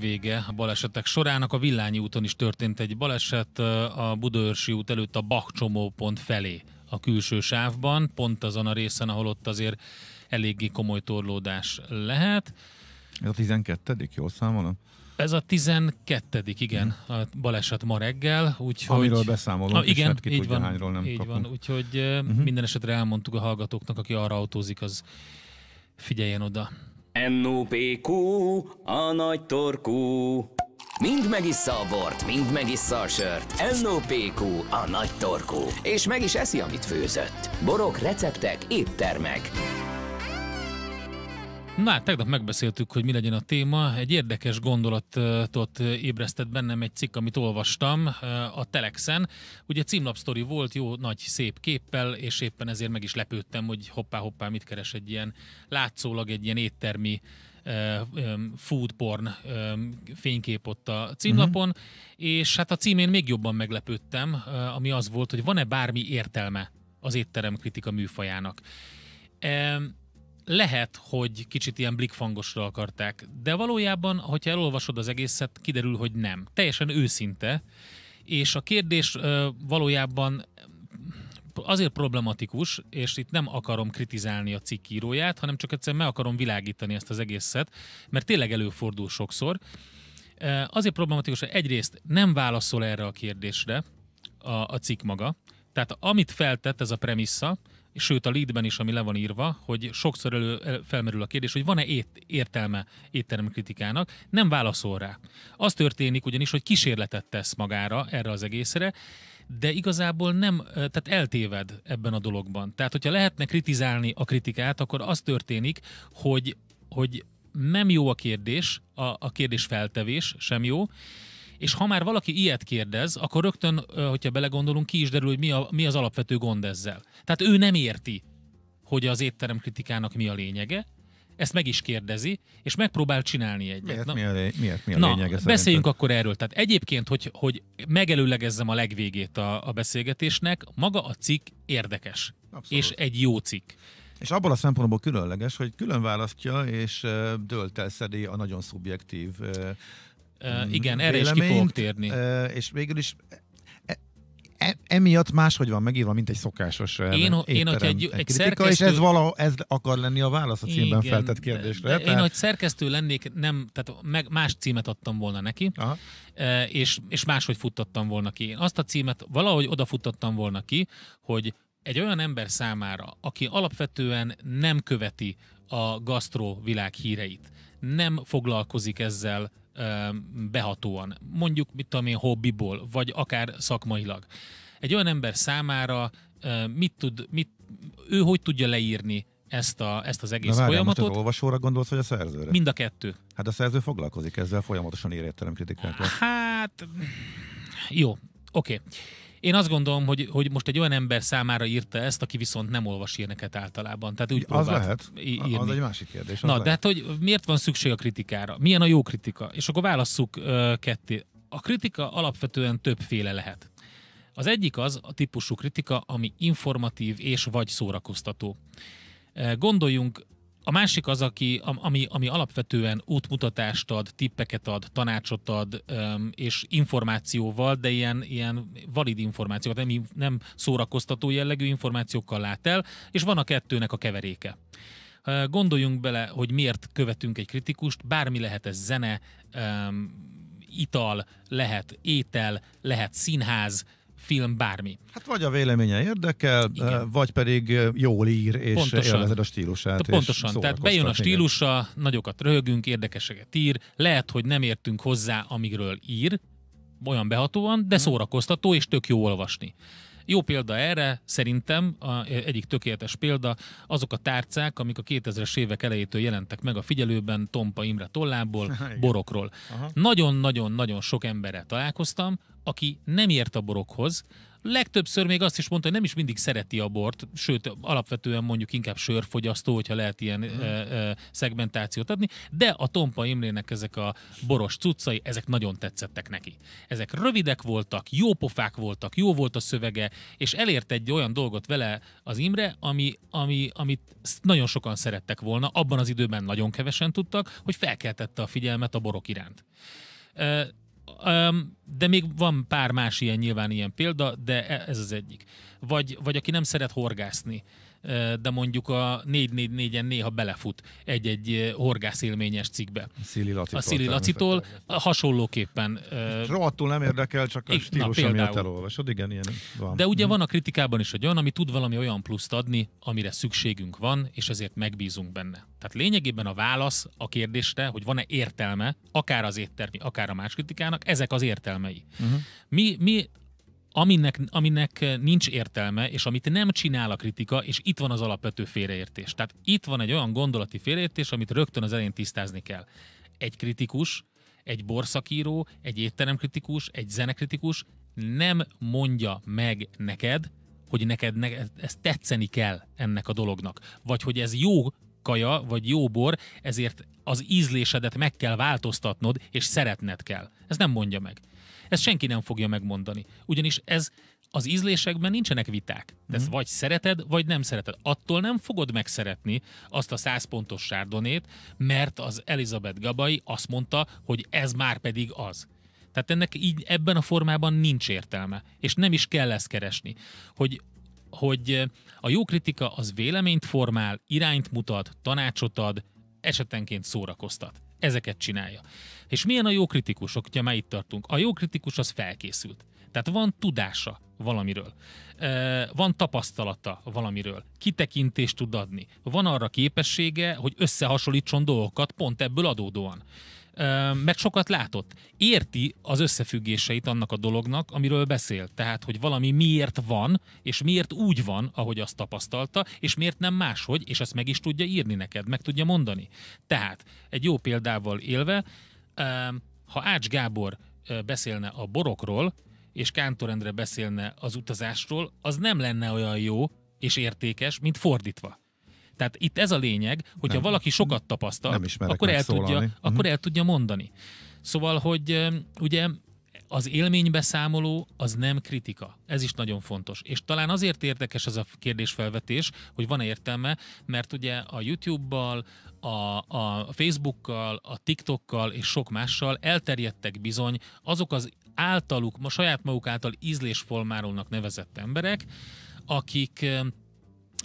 vége a balesetek sorának. A Villányi úton is történt egy baleset, a Budaörsi út előtt a csomópont felé a külső sávban, pont azon a részen, ahol ott azért eléggé komoly torlódás lehet. Ez a 12 jól számolom? Ez a 12 igen, hmm. a baleset ma reggel, úgyhogy... Amiről beszámolunk, ah, igen, és hát ki így tudja, van, hányról nem így kapunk. van, úgyhogy uh-huh. minden esetre elmondtuk a hallgatóknak, aki arra autózik, az figyeljen oda. NOPQ, a nagy torkú. Mind megissza a bort, mind megissza a sört. NOPQ, a nagy torkú. És meg is eszi, amit főzött. Borok, receptek, éttermek. Na hát tegnap megbeszéltük, hogy mi legyen a téma. Egy érdekes gondolatot ébresztett bennem egy cikk, amit olvastam a Telexen. Ugye címlapsztori volt, jó nagy szép képpel, és éppen ezért meg is lepődtem, hogy hoppá-hoppá mit keres egy ilyen, látszólag egy ilyen éttermi food porn fénykép ott a címlapon, uh-huh. és hát a címén még jobban meglepődtem, ami az volt, hogy van-e bármi értelme az étterem kritika műfajának lehet, hogy kicsit ilyen blikfangosra akarták, de valójában, hogyha elolvasod az egészet, kiderül, hogy nem. Teljesen őszinte, és a kérdés ö, valójában azért problematikus, és itt nem akarom kritizálni a cikk íróját, hanem csak egyszerűen meg akarom világítani ezt az egészet, mert tényleg előfordul sokszor. Azért problematikus, hogy egyrészt nem válaszol erre a kérdésre a, a cikk maga, tehát amit feltett ez a premissza, sőt a leadben is, ami le van írva, hogy sokszor elő, felmerül a kérdés, hogy van-e ét, értelme étterem kritikának, nem válaszol rá. Az történik ugyanis, hogy kísérletet tesz magára erre az egészre, de igazából nem, tehát eltéved ebben a dologban. Tehát, hogyha lehetne kritizálni a kritikát, akkor az történik, hogy, hogy nem jó a kérdés, a, a kérdés feltevés sem jó, és ha már valaki ilyet kérdez, akkor rögtön, hogyha belegondolunk, ki is derül, hogy mi, a, mi az alapvető gond ezzel. Tehát ő nem érti, hogy az étterem kritikának mi a lényege, ezt meg is kérdezi, és megpróbál csinálni egyet. Miért, Na, mi a, lé, miért, mi a na, lényege? Szerinted? Beszéljünk akkor erről. Tehát egyébként, hogy, hogy megelőlegezzem a legvégét a, a beszélgetésnek, maga a cikk érdekes. Abszolút. És egy jó cikk. És abból a szempontból különleges, hogy külön választja és döltelszedi a nagyon szubjektív Uh, igen, erre is ki fogok térni. Uh, és végül is e, e, emiatt máshogy van megírva, mint egy szokásos én, étterem, én, hogy egy, egy kritika, szerkesztő... és ez, vala, ez akar lenni a válasz a címben Igen, feltett kérdésre. De, de tehát... Én, hogy szerkesztő lennék, nem, tehát meg más címet adtam volna neki, Aha. és, és máshogy futtattam volna ki. Én azt a címet valahogy oda futtattam volna ki, hogy egy olyan ember számára, aki alapvetően nem követi a gasztró világ híreit, nem foglalkozik ezzel behatóan, mondjuk mit tudom én, hobbiból, vagy akár szakmailag. Egy olyan ember számára mit tud, mit, ő hogy tudja leírni ezt, a, ezt az egész Na, várjál, folyamatot. Most az olvasóra gondolsz, vagy a szerzőre? Mind a kettő. Hát a szerző foglalkozik ezzel folyamatosan ér értelem Hát, jó, oké. Okay. Én azt gondolom, hogy, hogy most egy olyan ember számára írta ezt, aki viszont nem olvas ilyeneket általában. Tehát úgy az lehet. Írni. Az egy másik kérdés. Na, lehet. de hát, hogy miért van szükség a kritikára? Milyen a jó kritika? És akkor válasszuk uh, ketté. A kritika alapvetően többféle lehet. Az egyik az a típusú kritika, ami informatív és vagy szórakoztató. Gondoljunk a másik az, aki, ami, ami alapvetően útmutatást ad, tippeket ad, tanácsot ad, és információval, de ilyen, ilyen valid információkat, nem, nem szórakoztató jellegű információkkal lát el, és van a kettőnek a keveréke. Gondoljunk bele, hogy miért követünk egy kritikust, bármi lehet ez zene, ital, lehet étel, lehet színház, film, bármi. Hát vagy a véleménye érdekel, Igen. vagy pedig jól ír, és pontosan. élvezed a stílusát. De pontosan, tehát bejön a stílusa, igen. nagyokat röhögünk, érdekeseket ír, lehet, hogy nem értünk hozzá, amiről ír, olyan behatóan, de mhm. szórakoztató és tök jó olvasni. Jó példa erre szerintem, a, egyik tökéletes példa, azok a tárcák, amik a 2000-es évek elejétől jelentek meg a figyelőben Tompa Imre tollából, borokról. Nagyon-nagyon-nagyon sok emberrel találkoztam, aki nem ért a borokhoz, Legtöbbször még azt is mondta, hogy nem is mindig szereti a bort, sőt, alapvetően mondjuk inkább sörfogyasztó, hogyha lehet ilyen mm. ö, ö, szegmentációt adni, de a Tompa Imrének ezek a boros cuccai, ezek nagyon tetszettek neki. Ezek rövidek voltak, jó pofák voltak, jó volt a szövege, és elért egy olyan dolgot vele az Imre, ami, ami, amit nagyon sokan szerettek volna, abban az időben nagyon kevesen tudtak, hogy felkeltette a figyelmet a borok iránt de még van pár más ilyen nyilván ilyen példa, de e, ez az egyik. Vagy, vagy aki nem szeret horgászni, de mondjuk a 444-en néha belefut egy-egy horgászélményes cikkbe. Szili Lacitól. A Szili hasonlóképpen. Rohadtul nem érdekel, csak a stílus, amit elolvasod. Igen, ilyen van. De ugye mhm. van a kritikában is egy olyan, ami tud valami olyan pluszt adni, amire szükségünk van, és ezért megbízunk benne. Tehát lényegében a válasz a kérdésre, hogy van-e értelme, akár az éttermi, akár a más kritikának, ezek az értelmei. Uh-huh. Mi, mi aminek, aminek nincs értelme, és amit nem csinál a kritika, és itt van az alapvető félreértés. Tehát itt van egy olyan gondolati félreértés, amit rögtön az elején tisztázni kell. Egy kritikus, egy borszakíró, egy étteremkritikus, egy zenekritikus nem mondja meg neked, hogy neked ne, ez tetszeni kell ennek a dolognak. Vagy hogy ez jó kaja, vagy jó bor, ezért az ízlésedet meg kell változtatnod, és szeretned kell. Ez nem mondja meg. Ezt senki nem fogja megmondani. Ugyanis ez az ízlésekben nincsenek viták. De ezt mhm. vagy szereted, vagy nem szereted. Attól nem fogod megszeretni azt a 100 pontos sárdonét, mert az Elizabeth Gabai azt mondta, hogy ez már pedig az. Tehát ennek így ebben a formában nincs értelme, és nem is kell ezt keresni. Hogy hogy a jó kritika az véleményt formál, irányt mutat, tanácsot ad, esetenként szórakoztat ezeket csinálja. És milyen a jó kritikusok, ha már itt tartunk? A jó kritikus az felkészült. Tehát van tudása valamiről, van tapasztalata valamiről, kitekintést tud adni, van arra képessége, hogy összehasonlítson dolgokat pont ebből adódóan meg sokat látott. Érti az összefüggéseit annak a dolognak, amiről beszél. Tehát, hogy valami miért van, és miért úgy van, ahogy azt tapasztalta, és miért nem máshogy, és azt meg is tudja írni neked, meg tudja mondani. Tehát, egy jó példával élve, ha Ács Gábor beszélne a borokról, és Kántor Endre beszélne az utazásról, az nem lenne olyan jó és értékes, mint fordítva. Tehát itt ez a lényeg, hogyha nem, valaki sokat tapasztal, akkor el, tudja, uh-huh. akkor mhm. el tudja mondani. Szóval, hogy ugye az élménybeszámoló az nem kritika. Ez is nagyon fontos. És talán azért érdekes ez a kérdésfelvetés, hogy van-e értelme, mert ugye a YouTube-bal, a, a Facebook-kal, a tiktok TikTok-kal és sok mással elterjedtek bizony azok az általuk, ma saját maguk által ízlésformárolnak nevezett emberek, akik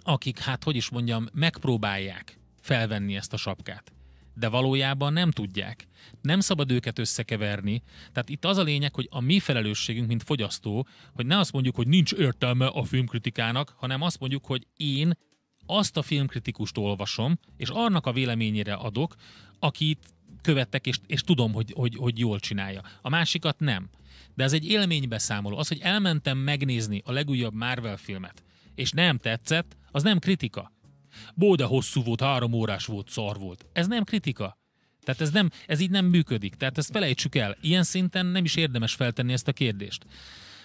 akik, hát hogy is mondjam, megpróbálják felvenni ezt a sapkát, de valójában nem tudják. Nem szabad őket összekeverni. Tehát itt az a lényeg, hogy a mi felelősségünk, mint fogyasztó, hogy ne azt mondjuk, hogy nincs értelme a filmkritikának, hanem azt mondjuk, hogy én azt a filmkritikust olvasom, és annak a véleményére adok, akit követtek, és, és tudom, hogy, hogy, hogy jól csinálja. A másikat nem. De ez egy élménybeszámoló. Az, hogy elmentem megnézni a legújabb Marvel filmet, és nem tetszett, az nem kritika. Bóda hosszú volt, három órás volt, szar volt. Ez nem kritika. Tehát ez, nem, ez így nem működik. Tehát ezt felejtsük el. Ilyen szinten nem is érdemes feltenni ezt a kérdést.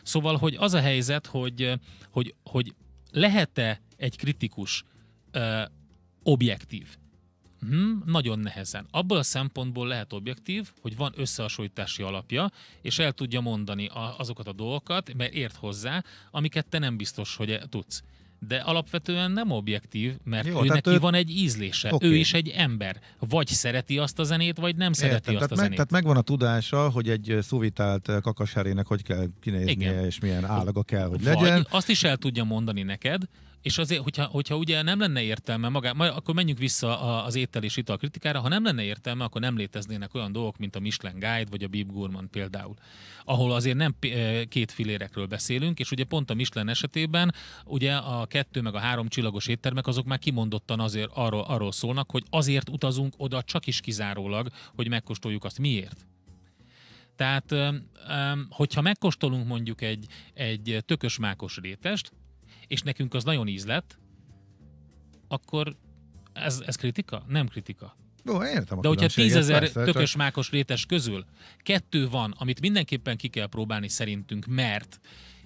Szóval, hogy az a helyzet, hogy, hogy, hogy lehet-e egy kritikus ö, objektív? Hmm, nagyon nehezen. Abból a szempontból lehet objektív, hogy van összehasonlítási alapja, és el tudja mondani a, azokat a dolgokat, mert ért hozzá, amiket te nem biztos, hogy tudsz de alapvetően nem objektív, mert Jó, ő neki ő... van egy ízlése, okay. ő is egy ember. Vagy szereti azt a zenét, vagy nem szereti Értem, azt tehát a meg, zenét. Tehát megvan a tudása, hogy egy szuvitált kakasárének hogy kell kinéznie, Igen. és milyen állaga kell, hogy vagy legyen. Azt is el tudja mondani neked, és azért, hogyha, hogyha ugye nem lenne értelme, magá, majd akkor menjünk vissza az étel és ital kritikára, ha nem lenne értelme, akkor nem léteznének olyan dolgok, mint a Michelin Guide vagy a Bib Gurman például, ahol azért nem eh, két filérekről beszélünk, és ugye pont a Michelin esetében ugye a kettő meg a három csillagos éttermek azok már kimondottan azért arról, arról szólnak, hogy azért utazunk oda csak is kizárólag, hogy megkóstoljuk azt. Miért? Tehát, hogyha megkóstolunk mondjuk egy, egy tökös mákos rétest, és nekünk az nagyon ízlet, akkor ez, ez kritika? Nem kritika. Ó, értem De hogyha tízezer tökös csak... mákos rétes közül kettő van, amit mindenképpen ki kell próbálni szerintünk, mert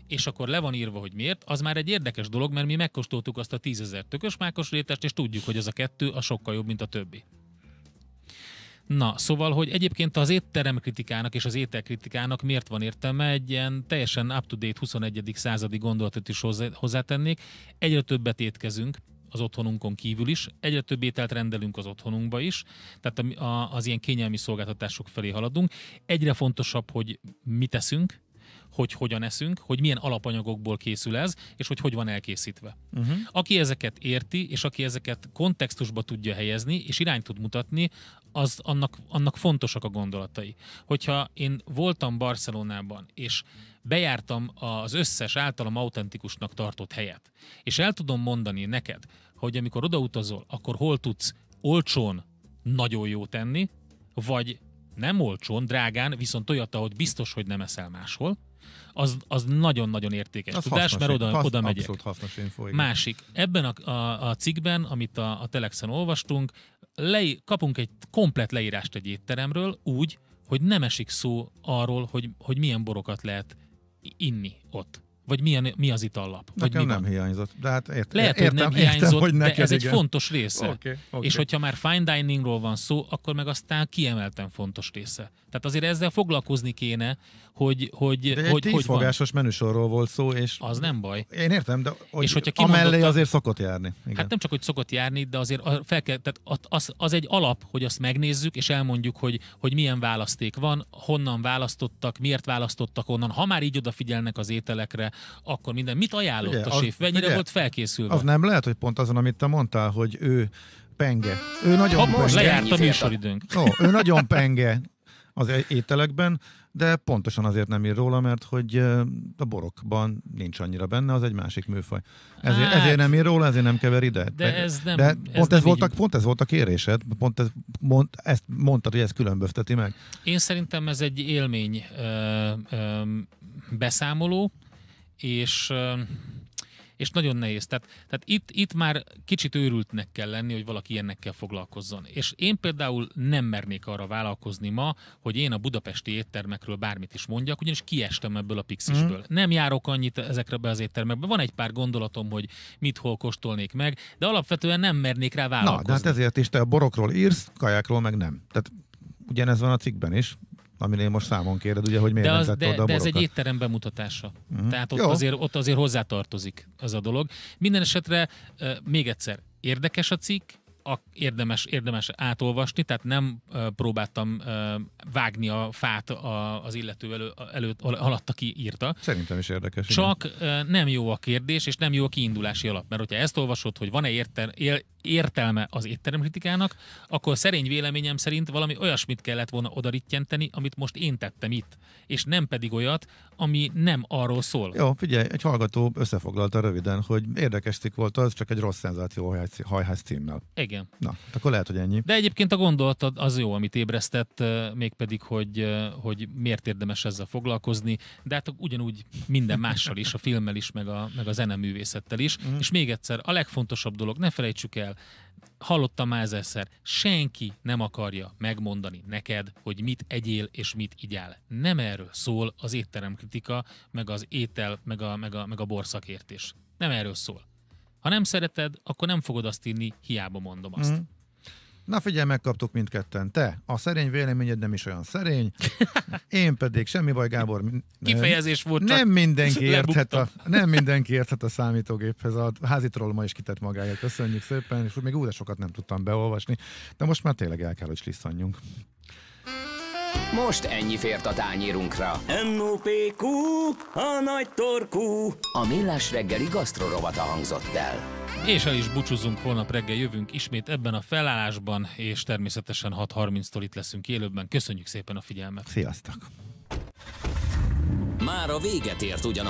és akkor le van írva, hogy miért, az már egy érdekes dolog, mert mi megkóstoltuk azt a tízezer tökös mákos rétest, és tudjuk, hogy ez a kettő a sokkal jobb, mint a többi. Na, szóval, hogy egyébként az étteremkritikának és az ételkritikának miért van értelme, egy ilyen teljesen up-to-date 21. századi gondolatot is hozzátennék. Egyre többet étkezünk, az otthonunkon kívül is. Egyre több ételt rendelünk az otthonunkba is, tehát a, a, az ilyen kényelmi szolgáltatások felé haladunk. Egyre fontosabb, hogy mit teszünk, hogy hogyan eszünk, hogy milyen alapanyagokból készül ez, és hogy hogy van elkészítve. Uh-huh. Aki ezeket érti, és aki ezeket kontextusba tudja helyezni, és irányt tud mutatni, az annak, annak fontosak a gondolatai. Hogyha én voltam Barcelonában, és bejártam az összes általam autentikusnak tartott helyet, és el tudom mondani neked, hogy amikor odautazol, akkor hol tudsz olcsón nagyon jó tenni, vagy nem olcsón, drágán, viszont olyat, ahogy biztos, hogy nem eszel máshol, az, az nagyon-nagyon értékes az tudás, hasznos, mert oda, hasz, oda megyek. hasznos info, Másik, ebben a, a, a cikkben, amit a, a Telexen olvastunk, le, kapunk egy komplet leírást egy étteremről úgy, hogy nem esik szó arról, hogy, hogy milyen borokat lehet inni ott. Vagy milyen, mi az itallap? Nekem vagy mi nem van? hiányzott. De hát ért, Lehet, értem, hogy nem értem, hiányzott, hogy neked, de ez igen. egy fontos része. Okay, okay. És hogyha már fine diningról van szó, akkor meg aztán kiemelten fontos része. Tehát azért ezzel foglalkozni kéne, hogy hogy de hogy, hogy fogásos van. menüsorról volt szó, és... Az nem baj. Én értem, de hogy és hogyha amellé azért szokott járni. Igen. Hát nem csak, hogy szokott járni, de azért fel kell, tehát az, az egy alap, hogy azt megnézzük, és elmondjuk, hogy, hogy milyen választék van, honnan választottak, miért választottak onnan. Ha már így odafigyelnek az ételekre, akkor minden. Mit ajánlott ugye, a séf? Mennyire ugye, volt felkészülve? Az nem lehet, hogy pont azon, amit te mondtál, hogy ő penge. Ő hát nagyon ha, penge. Most lejárt a műsoridőnk. Ó, ő nagyon penge az ételekben, de pontosan azért nem ír róla, mert hogy a borokban nincs annyira benne, az egy másik műfaj. Ezért, hát, ezért nem ír róla, ezért nem kever ide. De ez nem, de pont, ez ez nem voltak, pont ez volt a kérésed, pont ez, mond, ezt mondtad, hogy ez különbözteti meg. Én szerintem ez egy élmény ö, ö, beszámoló, és, és nagyon nehéz. Tehát, tehát itt, itt már kicsit őrültnek kell lenni, hogy valaki ilyennekkel foglalkozzon. És én például nem mernék arra vállalkozni ma, hogy én a budapesti éttermekről bármit is mondjak, ugyanis kiestem ebből a pixisből. Mm. Nem járok annyit ezekre be az éttermekbe. Van egy pár gondolatom, hogy mit hol kóstolnék meg, de alapvetően nem mernék rá vállalkozni. Na, de hát ezért is te a borokról írsz, kajákról meg nem. Tehát ugyanez van a cikkben is. Aminél most számon kéred, ugye, hogy miért de az, nem de, a de ez egy étterem bemutatása. Uh-huh. Tehát ott azért, ott azért hozzátartozik ez a dolog. Minden esetre, uh, még egyszer, érdekes a cikk, a, érdemes, érdemes átolvasni, tehát nem próbáltam vágni a fát a, az illető elő, előtt, alatt, aki írta. Szerintem is érdekes. Csak igen. nem jó a kérdés, és nem jó a kiindulási alap, mert hogyha ezt olvasod, hogy van-e értel, értelme az étteremkritikának, akkor szerény véleményem szerint valami olyasmit kellett volna odarittyenteni, amit most én tettem itt, és nem pedig olyat, ami nem arról szól. Jó, figyelj, egy hallgató összefoglalta röviden, hogy érdekes volt az, csak egy rossz szenzáció hajház címmel. Igen. Igen. Na, akkor lehet, hogy ennyi. De egyébként a gondolat az jó, amit ébresztett, mégpedig, hogy, hogy miért érdemes ezzel foglalkozni, de hát ugyanúgy minden mással is, a filmmel is, meg a, meg a zeneművészettel is. Mm. És még egyszer, a legfontosabb dolog, ne felejtsük el, hallottam már ezerszer, senki nem akarja megmondani neked, hogy mit egyél és mit igyál. Nem erről szól az étteremkritika, meg az étel, meg a, meg a, meg a borszakértés. Nem erről szól. Ha nem szereted, akkor nem fogod azt inni, hiába mondom azt. Mm. Na figyelj, megkaptuk mindketten. Te, a szerény véleményed nem is olyan szerény, én pedig, semmi baj Gábor. Kifejezés volt. Nem mindenki, érthet a, nem mindenki érthet a számítógéphez. A házi ma is kitett magáért. Köszönjük szépen, és még úgy sokat nem tudtam beolvasni, de most már tényleg el kell, hogy slisszanjunk. Most ennyi fért a tányérunkra. NOPQ, a nagy torkú. A millás reggeli gasztrorovata hangzott el. És ha is búcsúzunk, holnap reggel jövünk ismét ebben a felállásban, és természetesen 6.30-tól itt leszünk élőben. Köszönjük szépen a figyelmet! Sziasztok! Már a véget ért ugyan